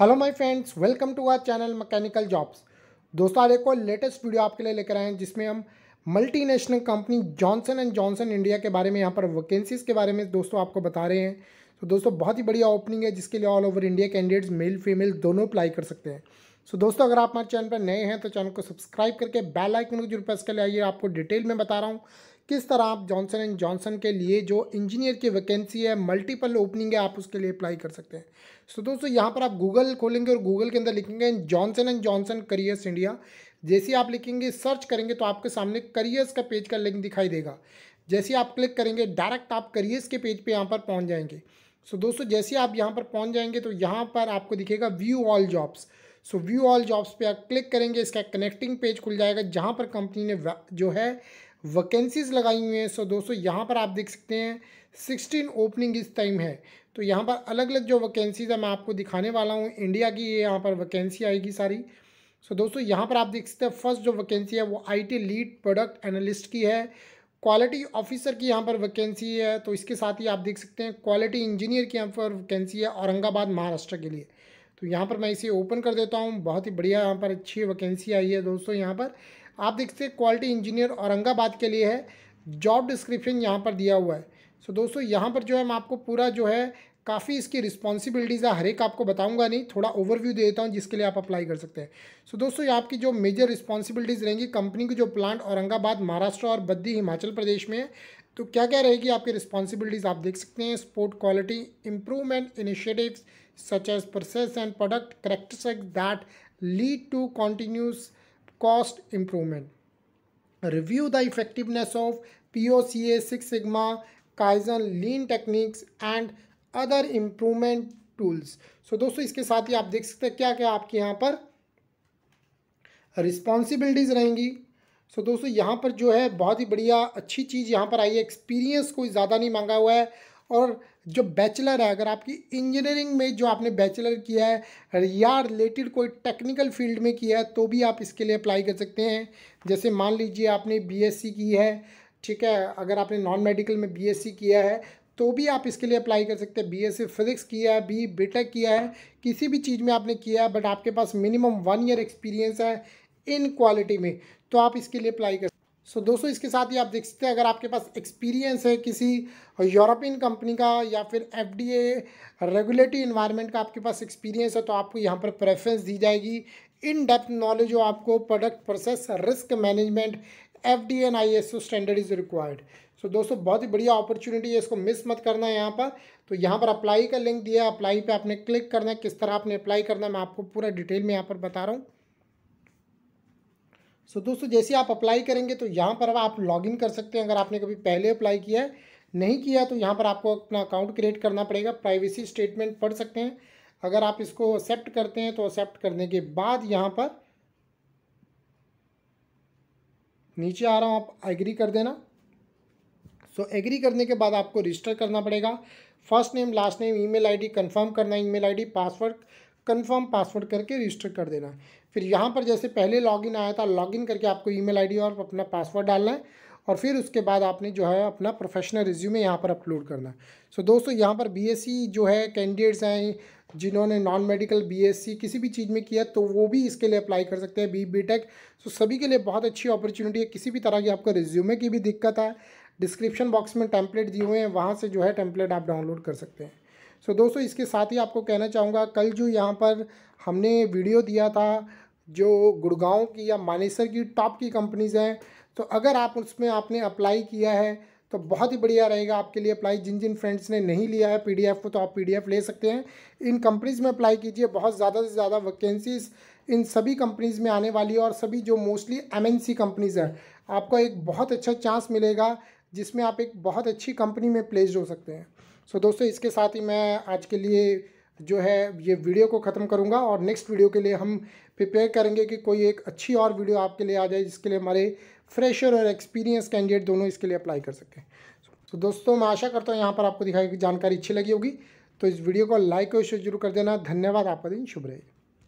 hello my friends welcome to our channel mechanical jobs दोस्तों आज एक और लेटेस्ट वीडियो आपके लिए लेकर आए हैं जिसमें हम multinational company Johnson and Johnson India के बारे में यहाँ पर वैकेंसीज़ के बारे में दोस्तों आपको बता रहे हैं तो दोस्तों बहुत ही बढ़िया ओपनिंग है जिसके लिए all over India candidates male female दोनों अप्लाई कर सकते हैं सो so, दोस्तों अगर आप हमारे चैनल पर नए हैं तो चैनल को सब्सक्राइब करके बेल आइकन को जरूर प्रेस कर लिया आपको डिटेल में बता रहा हूँ किस तरह आप जॉनसन एंड जॉनसन के लिए जो इंजीनियर की वैकेंसी है मल्टीपल ओपनिंग है आप उसके लिए अप्लाई कर सकते हैं सो so, दोस्तों यहाँ पर आप गूगल खोलेंगे और गूगल के अंदर लिखेंगे Johnson and Johnson careers India जैसे आप लिखेंगे सर्च करेंगे तो आपके सामने करियर्स का पेज का लिंक दिखाई देगा जैसे आप क्लिक करेंगे डायरेक्ट आप करियर्स के पेज पे यहाँ पर पहुँच जाएंगे सो दोस्तों जैसे आप यहाँ पर पहुँच जाएंगे तो यहाँ पर आपको दिखेगा view all jobs so view all jobs पे आप क्लिक करेंगे इसका कनेक्टिंग पेज खुल जाएगा जहाँ पर कंपनी ने जो है वैकेंसीज लगाई हुई हैं सो दोस्तों यहाँ पर आप देख सकते हैं सिक्सटीन ओपनिंग इस टाइम है तो यहाँ पर अलग अलग जो वैकेंसीज है मैं आपको दिखाने वाला हूँ इंडिया की ये यहाँ पर वैकेंसी आएगी सारी सो दोस्तों यहाँ पर आप देख सकते हैं फर्स्ट जो वैकेंसी है वो आई लीड प्रोडक्ट एनालिस्ट की है क्वालिटी ऑफिसर की यहाँ पर वैकेंसी है तो इसके साथ ही आप देख सकते हैं क्वालिटी इंजीनियर की यहाँ पर वैकेंसी है औरंगाबाद महाराष्ट्र के लिए तो यहाँ पर मैं इसे ओपन कर देता हूँ बहुत ही बढ़िया यहाँ पर अच्छी वैकेंसी आई है दोस्तों यहाँ पर आप देख सकते हैं क्वालिटी इंजीनियर औरंगाबाद के लिए है जॉब डिस्क्रिप्शन यहाँ पर दिया हुआ है सो दोस्तों यहाँ पर जो है मैं आपको पूरा जो है काफ़ी इसकी रिस्पॉन्सिबिलिटीज़ है हर एक आपको बताऊंगा नहीं थोड़ा ओवरव्यू दे देता हूँ जिसके लिए आप अप्लाई कर सकते हैं सो so, दोस्तों ये आपकी जो मेजर रिस्पॉन्सिबिलिटीज़ रहेंगी कंपनी की जो प्लांट औरंगाबाद महाराष्ट्र और बद्दी हिमाचल प्रदेश में है तो क्या क्या रहेगी आपकी रिस्पॉन्सिबिलिटीज़ आप देख सकते हैं support quality improvement initiatives such as process and product characteristics that lead to continuous cost improvement review the effectiveness of P O C A six sigma kaizen lean techniques and other improvement tools so दोस्तों इसके साथ ही आप देख सकते हैं क्या क्या आपके यहाँ पर रिस्पॉन्सिबिलिटीज़ रहेंगी सो so, दोस्तों यहाँ पर जो है बहुत ही बढ़िया अच्छी चीज़ यहाँ पर आई है एक्सपीरियंस कोई ज़्यादा नहीं मांगा हुआ है और जो बैचलर है अगर आपकी इंजीनियरिंग में जो आपने बैचलर किया है या रिलेटेड कोई टेक्निकल फील्ड में किया है तो भी आप इसके लिए अप्लाई कर सकते हैं जैसे मान लीजिए आपने बीएससी की है ठीक है अगर आपने नॉन मेडिकल में बीएससी किया है तो भी आप इसके लिए अप्लाई कर सकते हैं बी एस फिज़िक्स किया है बी बीटेक किया है किसी भी चीज़ में आपने किया है बट आपके पास मिनिमम वन ईयर एक्सपीरियंस है इन क्वालिटी में तो आप इसके लिए अप्लाई कर सो so, दोस्तों इसके साथ ही आप देख सकते हैं अगर आपके पास एक्सपीरियंस है किसी यूरोपियन कंपनी का या फिर F D A regulatory environment का आपके पास एक्सपीरियंस है तो आपको यहाँ पर प्रेफरेंस दी जाएगी इन डेप्थ नॉलेज हो आपको product process risk management F D N I S standard is required so दोस्तों बहुत ही बढ़िया अपॉर्चुनिटी है इसको मिस मत करना है यहाँ पर तो यहाँ पर अप्लाई का लिंक दिया है अप्लाई पे आपने क्लिक करना है किस तरह आपने अप्लाई करना है मैं आपको पूरा डिटेल में यहाँ पर बता रहा हूँ सो so, दोस्तों जैसे आप अप्लाई करेंगे तो यहाँ पर आप लॉगिन कर सकते हैं अगर आपने कभी पहले अप्लाई किया है नहीं किया तो यहाँ पर आपको अपना अकाउंट क्रिएट करना पड़ेगा प्राइवेसी स्टेटमेंट पढ़ सकते हैं अगर आप इसको एक्सेप्ट करते हैं तो एक्सेप्ट करने के बाद यहाँ पर नीचे आ रहा हूँ आप एग्री कर देना सो so, एग्री करने के बाद आपको रजिस्टर करना पड़ेगा first name last name email ID confirm करना email ID password confirm password करके रजिस्टर कर देना फिर यहाँ पर जैसे पहले लॉगिन आया था लॉगिन करके आपको ईमेल आईडी और अपना पासवर्ड डालना है और फिर उसके बाद आपने जो है अपना प्रोफेशनल रिज्यूमे यहाँ पर अपलोड करना है सो so, दोस्तों यहाँ पर बीएससी जो है कैंडिडेट्स हैं जिन्होंने नॉन मेडिकल बीएससी किसी भी चीज़ में किया तो वो भी इसके लिए अप्लाई कर सकते हैं बी बी टेक सो सभी के लिए बहुत अच्छी अपॉर्चुनिटी है किसी भी तरह की आपको रिज्यूमे की भी दिक्कत है डिस्क्रिप्शन बॉक्स में टैंपलेट दिए हुए हैं वहाँ से जो है टैंपलेट आप डाउनलोड कर सकते हैं सो so, दोस्तों इसके साथ ही आपको कहना चाहूँगा कल जो यहाँ पर हमने वीडियो दिया था जो गुड़गांव की या मानेसर की टॉप की कंपनीज़ हैं तो अगर आप उसमें आपने अप्लाई किया है तो बहुत ही बढ़िया रहेगा आपके लिए अप्लाई जिन जिन फ्रेंड्स ने नहीं लिया है पीडीएफ को तो आप पीडीएफ ले सकते हैं इन कंपनीज़ में अप्लाई कीजिए बहुत ज़्यादा से ज़्यादा वैकेंसीज़ इन सभी कंपनीज़ में आने वाली है और सभी जो मोस्टली एमएनसी कंपनीज़ हैं आपको एक बहुत अच्छा चांस मिलेगा जिसमें आप एक बहुत अच्छी कंपनी में प्लेसड हो सकते हैं सो so, दोस्तों इसके साथ ही मैं आज के लिए जो है ये वीडियो को ख़त्म करूँगा और नेक्स्ट वीडियो के लिए हम प्रिपेयर करेंगे कि कोई एक अच्छी और वीडियो आपके लिए आ जाए जिसके लिए हमारे फ्रेशर और एक्सपीरियंस कैंडिडेट दोनों इसके लिए अप्लाई कर सकते हैं तो दोस्तों मैं आशा करता हूँ यहाँ पर आपको दिखाई जानकारी अच्छी लगी होगी तो इस वीडियो को लाइक और शेयर जरूर कर देना धन्यवाद आपका दिन शुभ रहे